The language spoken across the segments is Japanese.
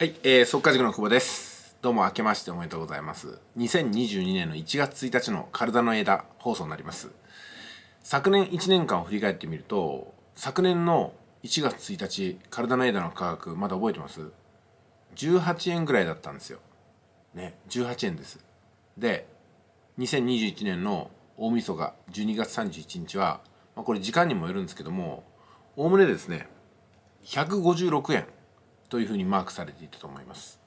はい、えー、速稼塾の久保です。どうも明けましておめでとうございます。2022年の1月1日の体の枝放送になります。昨年1年間を振り返ってみると、昨年の1月1日、体の枝の価格、まだ覚えてます ?18 円ぐらいだったんですよ。ね、18円です。で、2021年の大晦日12月31日は、まあ、これ時間にもよるんですけども、おおむねですね、156円。というふうにマークされていたと思います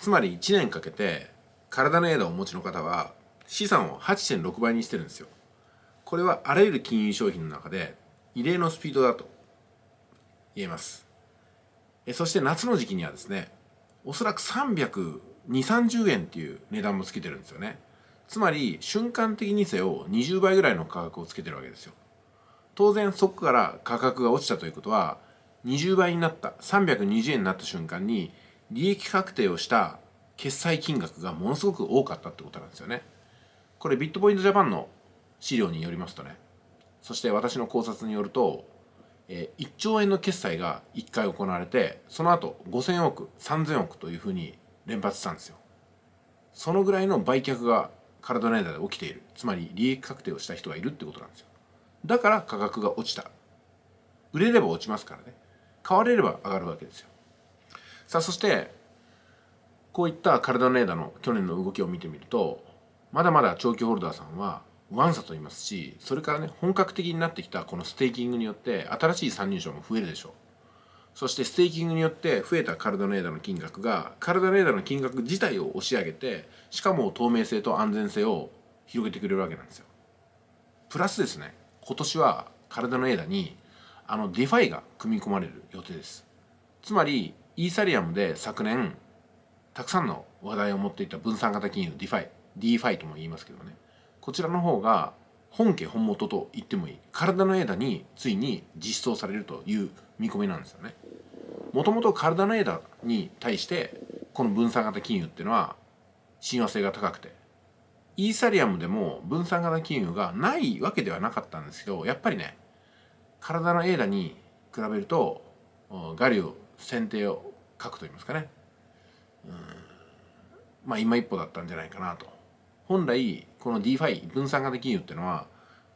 つまり1年かけて体のエイドをお持ちの方は資産を8.6倍にしてるんですよこれはあらゆる金融商品の中で異例のスピードだと言えますそして夏の時期にはですねおそらく320、30円っていう値段もつけてるんですよねつまり瞬間的にせよ20倍ぐらいの価格をつけてるわけですよ当然そこから価格が落ちたということは20倍になった320円になった瞬間に利益確定をした決済金額がものすごく多かったってことなんですよねこれビットポイントジャパンの資料によりますとねそして私の考察によると1兆円の決済が1回行われてその後5000億3000億というふうに連発したんですよそのぐらいの売却がカルドネーダで起きているつまり利益確定をした人がいるってことなんですよだから価格が落ちた売れれば落ちますからね買われれば上がるわけですよさあそしてこういったカルダネーダの去年の動きを見てみるとまだまだ長期ホルダーさんはワンサと言いますしそれからね本格的になってきたこのステーキングによって新しい参入者も増えるでしょうそしてステーキングによって増えたカルダネーダの金額がカルダネーダの金額自体を押し上げてしかも透明性と安全性を広げてくれるわけなんですよプラスですね今年はカルダネーダにあのディファイが組み込まれる予定ですつまりイーサリアムで昨年たくさんの話題を持っていた分散型金融ディファイ DeFi とも言いますけどねこちらの方が本家本元と言ってもいい体の枝についに実装されるという見込みなんですよねもともと体の枝に対してこの分散型金融っていうのは親和性が高くてイーサリアムでも分散型金融がないわけではなかったんですけどやっぱりね体のエイダに比べると我流先手を書くといいますかね、まあ今一歩だったんじゃないかなと本来この DeFi 分散型金融っていうのは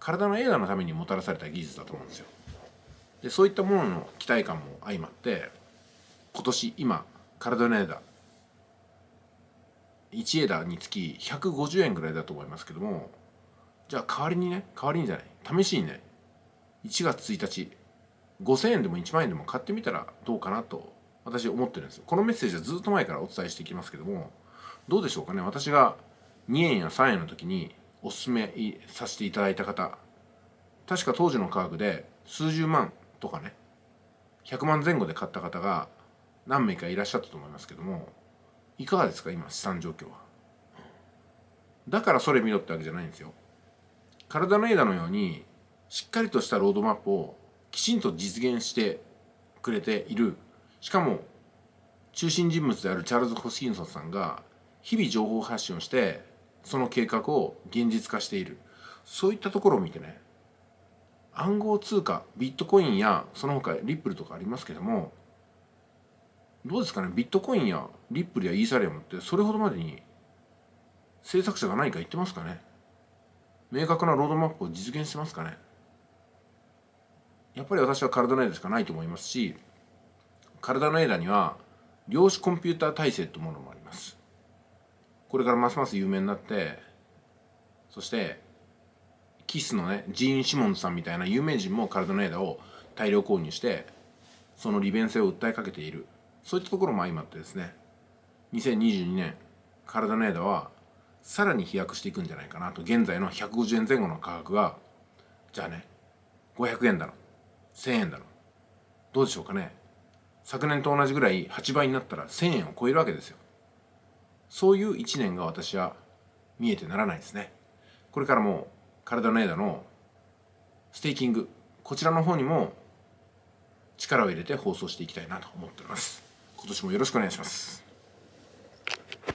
体のエイダのためにもたらされた技術だと思うんですよでそういったものの期待感も相まって今年今体のエイダ1エイダにつき150円ぐらいだと思いますけどもじゃあ代わりにね代わりにじゃない試しにね1月1日5000円でも1万円でも買ってみたらどうかなと私思ってるんですこのメッセージはずっと前からお伝えしていきますけどもどうでしょうかね私が2円や3円の時におすすめさせていただいた方確か当時の価格で数十万とかね100万前後で買った方が何名かいらっしゃったと思いますけどもいかがですか今資産状況はだからそれ見ろってわけじゃないんですよ体の枝のようにしっかりとしたロードマップをきちんと実現してくれているしかも中心人物であるチャールズ・ホスキンソンさんが日々情報発信をしてその計画を現実化しているそういったところを見てね暗号通貨ビットコインやその他リップルとかありますけどもどうですかねビットコインやリップルやイーサリアムってそれほどまでに制作者が何か言ってますかね明確なロードマップを実現してますかねやっぱり私はカルダネイダしかないと思いますしカルダネイダには量子コンピューター体制というものもありますこれからますます有名になってそしてキスのねジーン・シモンズさんみたいな有名人もカルダネイダを大量購入してその利便性を訴えかけているそういったところも相まってですね2022年カルダネイダはさらに飛躍していくんじゃないかなと現在の150円前後の価格がじゃあね500円だろ1000円だろどうでしょうかね昨年と同じぐらい8倍になったら1000円を超えるわけですよそういう1年が私は見えてならないですねこれからも体の枝のステーキングこちらの方にも力を入れて放送していきたいなと思っております今年もよろしくお願いします